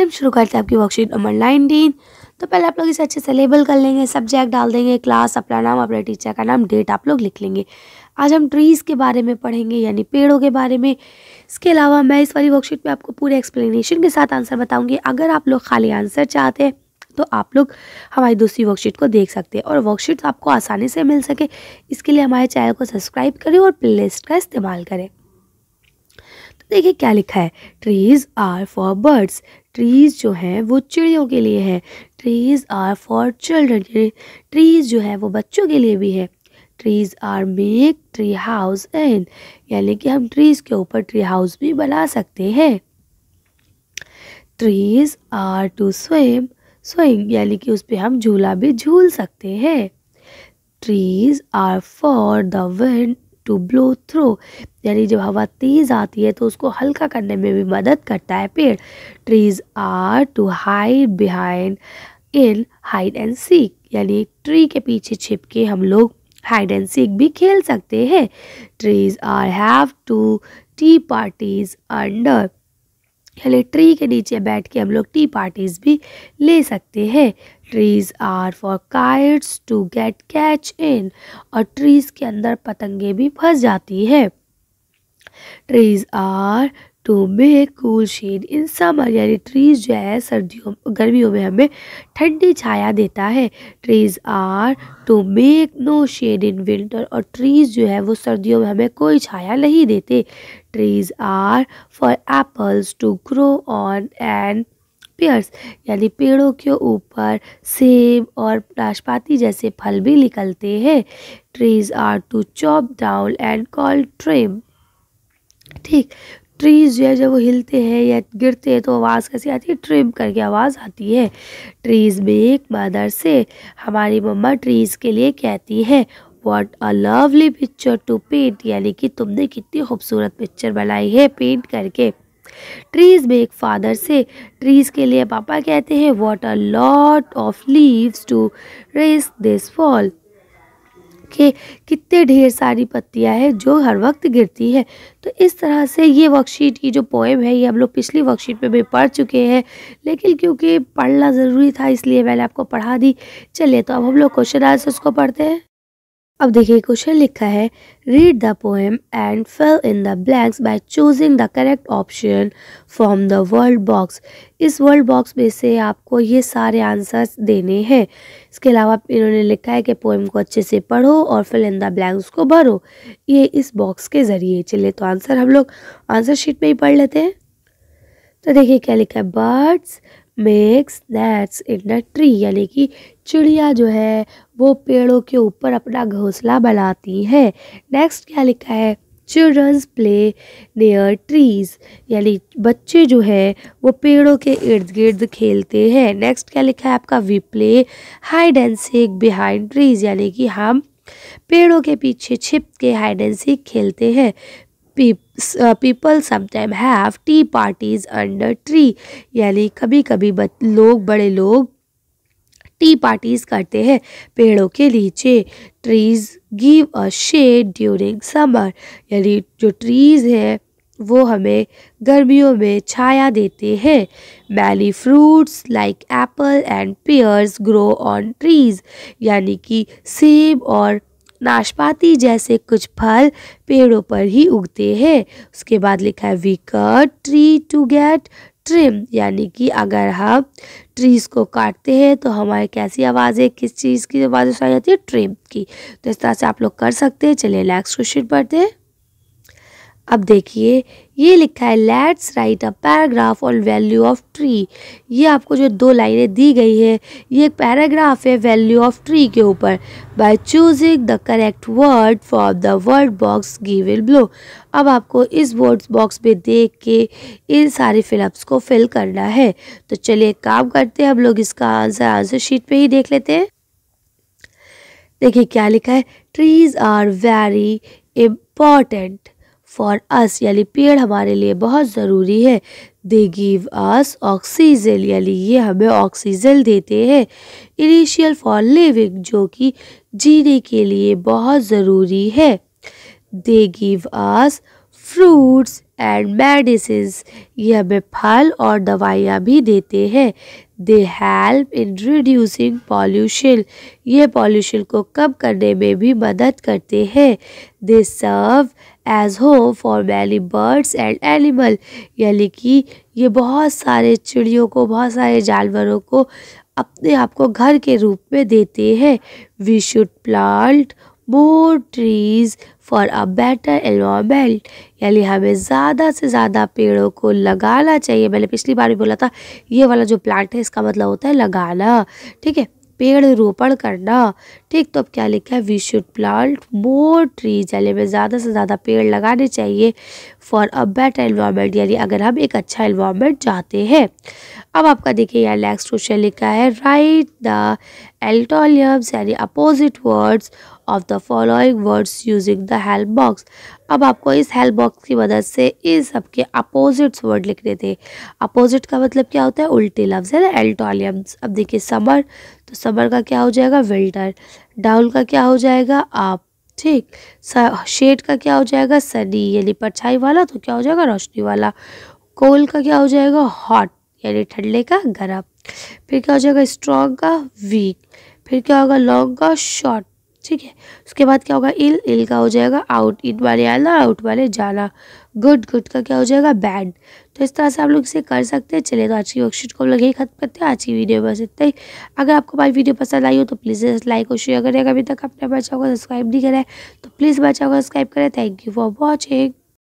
चलिए हम शुरू करते हैं आपकी वर्कशीट नंबर नाइनटीन तो पहले आप लोग इसे अच्छे से लेबल कर लेंगे सब्जेक्ट डाल देंगे क्लास अपना नाम अपने टीचर का नाम डेट आप लोग लिख लेंगे आज हम ट्रीज़ के बारे में पढ़ेंगे यानी पेड़ों के बारे में इसके अलावा मैं इस वाली वर्कशीट में आपको पूरे एक्सप्लेनेशन के साथ आंसर बताऊंगी अगर आप लोग खाली आंसर चाहते हैं तो आप लोग हमारी दूसरी वर्कशीट को देख सकते हैं और वर्कशीट आपको आसानी से मिल सके इसके लिए हमारे चैनल को सब्सक्राइब करें और प्ले का इस्तेमाल करें तो देखिए क्या लिखा है trees are for birds trees जो है वो चिड़ियों के लिए है trees are for children trees जो है वो बच्चों के लिए भी है trees are make tree house and यानी कि हम ट्रीज के ऊपर ट्री हाउस भी बना सकते हैं trees are to swim swing यानी कि उस पर हम झूला भी झूल सकते हैं trees are for the wind to blow throw यानी जब हवा तेज़ आती है तो उसको हल्का करने में भी मदद करता है पेड़ trees are to hide behind in hide and seek यानी ट्री के पीछे छिप के हम लोग हाइड एंड सीक भी खेल सकते हैं trees are have to tea parties under यानी ट्री के नीचे बैठ के हम लोग टी पार्टीज भी ले सकते हैं trees are for kites to get catch in और ट्रीज के अंदर पतंगे भी फंस जाती है trees are to make cool shade in summer यानी ट्रीज जो है सर्दियों गर्मियों में हमें ठंडी छाया देता है trees are to make no shade in winter और ट्रीज जो है वो सर्दियों में हमें कोई छाया नहीं देते trees are for apples to grow on and pears यानी पेड़ों के ऊपर सेब और नाशपाती जैसे फल भी निकलते हैं trees are to chop down and call ट्रेम ठीक ट्रीज जो है जब वो हिलते हैं या गिरते हैं तो आवाज़ कैसी आती है ट्रिम करके आवाज़ आती है ट्रीज़ में एक मदर से हमारी मम्मा ट्रीज़ के लिए कहती है what a lovely picture to paint यानी कि तुमने कितनी खूबसूरत पिक्चर बनाई है पेंट करके ट्रीज में एक फादर से ट्रीज के लिए पापा कहते हैं what are lot of leaves to rake this fall के कितने ढेर सारी पत्तियां हैं जो हर वक्त गिरती है तो इस तरह से ये वर्कशीट की जो पोएम है ये हम लोग पिछली वर्कशीट में भी पढ़ चुके हैं लेकिन क्योंकि पढ़ना ज़रूरी था इसलिए मैंने आपको पढ़ा दी चलिए तो अब हम लोग क्वेश्चन आंसर्स को पढ़ते हैं अब देखिए क्वेश्चन लिखा है read the poem and fill in the blanks by choosing the correct option from the world box इस वर्ल्ड बॉक्स में से आपको ये सारे आंसर्स देने हैं इसके अलावा इन्होंने लिखा है कि पोएम को अच्छे से पढ़ो और फिल इन द ब्लैंक्स को भरो ये इस बॉक्स के ज़रिए चलिए तो आंसर हम लोग आंसर शीट में ही पढ़ लेते हैं तो देखिए क्या लिखा है birds makes nets in the tree यानी कि चिड़िया जो है वो पेड़ों के ऊपर अपना घोंसला बनाती है नेक्स्ट क्या लिखा है चिल्ड्रंस प्ले नियर ट्रीज यानी बच्चे जो है वो पेड़ों के इर्द गिर्द खेलते हैं नेक्स्ट क्या लिखा है आपका we play hide and seek behind trees यानी कि हम पेड़ों के पीछे छिप के हाइड एंड सीक खेलते हैं people sometime have tea parties under tree यानी कभी कभी लोग बड़े लोग टी पार्टीज करते हैं पेड़ों के नीचे trees give a shade during summer यानी जो ट्रीज़ है वो हमें गर्मियों में छाया देते हैं many fruits like apple and pears grow on trees यानी कि सेब और नाशपाती जैसे कुछ फल पेड़ों पर ही उगते हैं उसके बाद लिखा है we cut tree to get trim यानी कि अगर हम हाँ ट्रीज को काटते हैं तो हमारे कैसी आवाज़ें किस चीज़ की आवाज़ें सुनाई जाती है ट्रिम की तो इस तरह से आप लोग कर सकते हैं चलिए नेक्स्ट क्वेश्चन पढ़ते हैं अब देखिए ये लिखा है लेट्स राइट अ पैराग्राफ और वैल्यू ऑफ ट्री ये आपको जो दो लाइनें दी गई है ये एक पैराग्राफ है वैल्यू ऑफ ट्री के ऊपर by choosing the correct word for the word box given below अब आपको इस वर्ड बॉक्स में देख के इन सारे फिलअप्स को फिल करना है तो चलिए काम करते हैं हम लोग इसका आंसर आंसर शीट पर ही देख लेते हैं देखिए क्या लिखा है trees are very important for us यानी पेड़ हमारे लिए बहुत ज़रूरी है दे गिव आस ऑक्सीजन यानी ये हमें ऑक्सीजन देते हैं इनिशियल फॉर लिविंग जो कि जीने के लिए बहुत ज़रूरी है they give us fruits and medicine ये हमें फल और दवाइयाँ भी देते हैं they help in reducing pollution ये पॉल्यूशन को कम करने में भी मदद करते हैं they serve as home for many birds and animal यानी कि ये बहुत सारे चिड़ियों को बहुत सारे जानवरों को अपने आप को घर के रूप में देते हैं we should plant more trees for a better environment यानी हमें ज़्यादा से ज़्यादा पेड़ों को लगाना चाहिए मैंने पिछली बार भी बोला था ये वाला जो प्लांट है इसका मतलब होता है लगाना ठीक है पेड़ रोपण करना ठीक तो अब क्या लिखा है we should plant more trees यानी हमें ज़्यादा से ज़्यादा पेड़ लगाने चाहिए फॉर अ बेटर एनवायरमेंट यानी अगर हम एक अच्छा एनवायरमेंट चाहते हैं अब आपका देखिए यार नेक्स्ट क्वेश्चन लिखा है राइट द alto यानी opposite words of the following words using the help box अब आपको इस हेल्प बॉक्स की मदद से इस सब के अपोजिट्स वर्ड लिखने थे अपोजिट का मतलब क्या होता है उल्टे लफ्ज़ है ना एल्टोलियम अब देखिए समर तो समर का क्या हो जाएगा विल्टर डाउन का क्या हो जाएगा आप ठीक शेड का क्या हो जाएगा सनी यानी परछाई वाला तो क्या हो जाएगा रोशनी वाला कोल का क्या हो जाएगा हॉट यानी ठंडे का गर्म फिर क्या हो जाएगा स्ट्रॉन्ग का वीक फिर क्या होगा लॉन्ग का शॉर्ट ठीक है उसके बाद क्या होगा इल इल का हो जाएगा आउट इन वाले आना आउट वाले जाना गुड गुड का क्या हो जाएगा बैड तो इस तरह से आप लोग इसे कर सकते हैं चलिए तो आज की वर्कशीट को हम लोग यही खत्म करते हैं आज की वीडियो बस इतना ही अगर आपको हमारी वीडियो पसंद आई हो तो प्लीज़ लाइक और शेयर करें अभी तक आपने बच्चा को सब्सक्राइब नहीं तो करें तो प्लीज़ बच्चा को सब्सक्राइब करें थैंक यू फॉर वॉचिंग